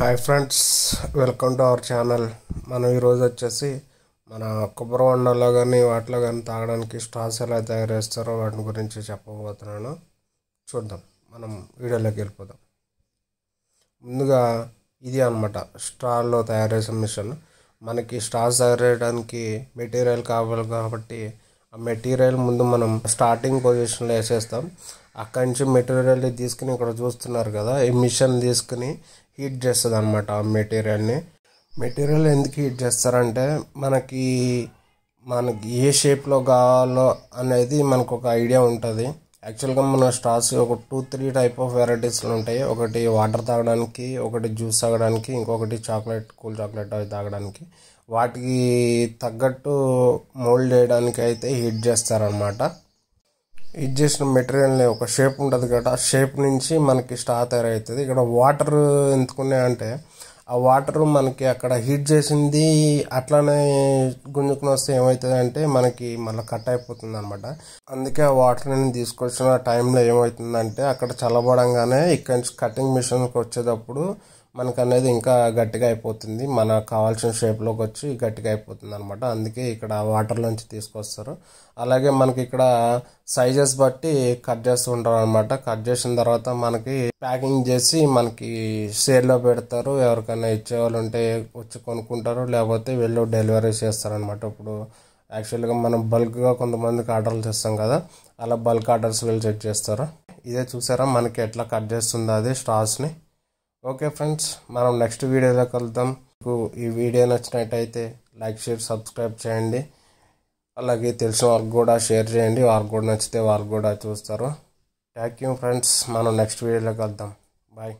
hi friends welcome to our channel మనం ఈరోజు వచ్చేసి మన కొబ్బరి వండలో కానీ వాటిలో కానీ తాగడానికి స్టాస్ ఎలా తయారు చేస్తారో వాటి గురించి చెప్పబోతున్నాను చూద్దాం మనం వీడియోలోకి వెళ్ళిపోదాం ముందుగా ఇది అనమాట స్టాల్లో తయారు చేసే మిషన్ మనకి స్టాస్ తయారు చేయడానికి మెటీరియల్ కావాలి కాబట్టి ఆ మెటీరియల్ ముందు మనం స్టార్టింగ్ పొజిషన్లో వేసేస్తాం అక్కడి నుంచి మెటీరియల్ తీసుకుని ఇక్కడ చూస్తున్నారు కదా ఈ మిషన్ తీసుకుని హీట్ చేస్తుంది అనమాట మెటీరియల్ని మెటీరియల్ ఎందుకు హీట్ చేస్తారంటే మనకి మనకి ఏ షేప్లో కావాలో అనేది మనకు ఒక ఐడియా ఉంటుంది యాక్చువల్గా మన స్టార్స్ ఒక టూ త్రీ టైప్ ఆఫ్ వెరైటీస్లు ఉంటాయి ఒకటి వాటర్ తాగడానికి ఒకటి జ్యూస్ తాగడానికి ఇంకొకటి చాక్లెట్ కూల్ చాక్లెట్ అవి తాగడానికి వాటికి తగ్గట్టు మోల్డ్ చేయడానికి అయితే హీట్ చేస్తారనమాట ఇది చేసిన మెటీరియల్ ఒక షేప్ ఉంటుంది కదా ఆ షేప్ నుంచి మనకి స్టార్ తయారవుతుంది ఇక్కడ వాటర్ అంటే ఆ వాటర్ మనకి అక్కడ హీట్ చేసింది అట్లానే గుంజుకుని వస్తే ఏమవుతుంది అంటే మనకి మళ్ళీ కట్ అయిపోతుంది అనమాట అందుకే ఆ వాటర్ని తీసుకొచ్చిన టైంలో ఏమవుతుందంటే అక్కడ చల్లబడంగానే ఇక్కడి నుంచి కటింగ్ మిషన్కి వచ్చేటప్పుడు మనకు అనేది ఇంకా గట్టిగా అయిపోతుంది మనకు కావాల్సిన షేప్లోకి వచ్చి గట్టిగా అయిపోతుంది అనమాట అందుకే ఇక్కడ వాటర్లోంచి తీసుకొస్తారు అలాగే మనకి ఇక్కడ సైజెస్ బట్టి కట్ చేస్తూ ఉంటారు అనమాట కట్ చేసిన తర్వాత మనకి ప్యాకింగ్ చేసి మనకి షేర్లో పెడతారు ఎవరికైనా ఇచ్చేవాళ్ళు ఉంటే వచ్చి కొనుక్కుంటారు లేకపోతే వెళ్ళి డెలివరీ చేస్తారనమాట ఇప్పుడు యాక్చువల్గా మనం బల్క్గా కొంతమందికి ఆర్డర్లు చేస్తాం కదా అలా బల్క్ ఆర్డర్స్ వెళ్ళి చెక్ చేస్తారు ఇదే చూసారా మనకి ఎట్లా కట్ చేస్తుందో అది స్ట్రాస్ని ఓకే ఫ్రెండ్స్ మనం నెక్స్ట్ వీడియోలో కలుద్దాం మీకు ఈ వీడియో నచ్చినట్టయితే లైక్ షేర్ సబ్స్క్రైబ్ చేయండి అలాగే తెలిసిన వాళ్ళకి కూడా షేర్ చేయండి వాళ్ళకి కూడా నచ్చితే వాళ్ళు కూడా చూస్తారు థ్యాంక్ యూ ఫ్రెండ్స్ మనం నెక్స్ట్ వీడియోలో కలుద్దాం బాయ్